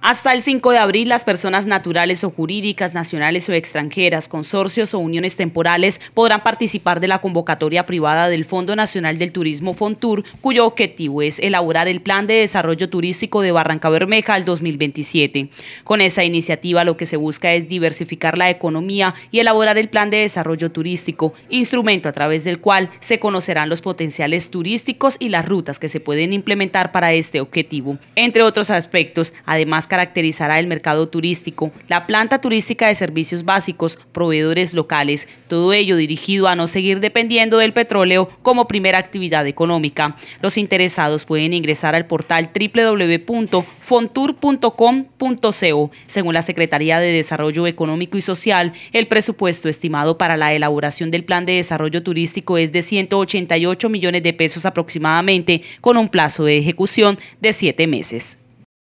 Hasta el 5 de abril, las personas naturales o jurídicas, nacionales o extranjeras, consorcios o uniones temporales podrán participar de la convocatoria privada del Fondo Nacional del Turismo Fontur, cuyo objetivo es elaborar el Plan de Desarrollo Turístico de Barranca Bermeja al 2027. Con esta iniciativa lo que se busca es diversificar la economía y elaborar el Plan de Desarrollo Turístico, instrumento a través del cual se conocerán los potenciales turísticos y las rutas que se pueden implementar para este objetivo. Entre otros aspectos, además caracterizará el mercado turístico, la planta turística de servicios básicos, proveedores locales, todo ello dirigido a no seguir dependiendo del petróleo como primera actividad económica. Los interesados pueden ingresar al portal www.fontur.com.co. Según la Secretaría de Desarrollo Económico y Social, el presupuesto estimado para la elaboración del Plan de Desarrollo Turístico es de 188 millones de pesos aproximadamente, con un plazo de ejecución de siete meses.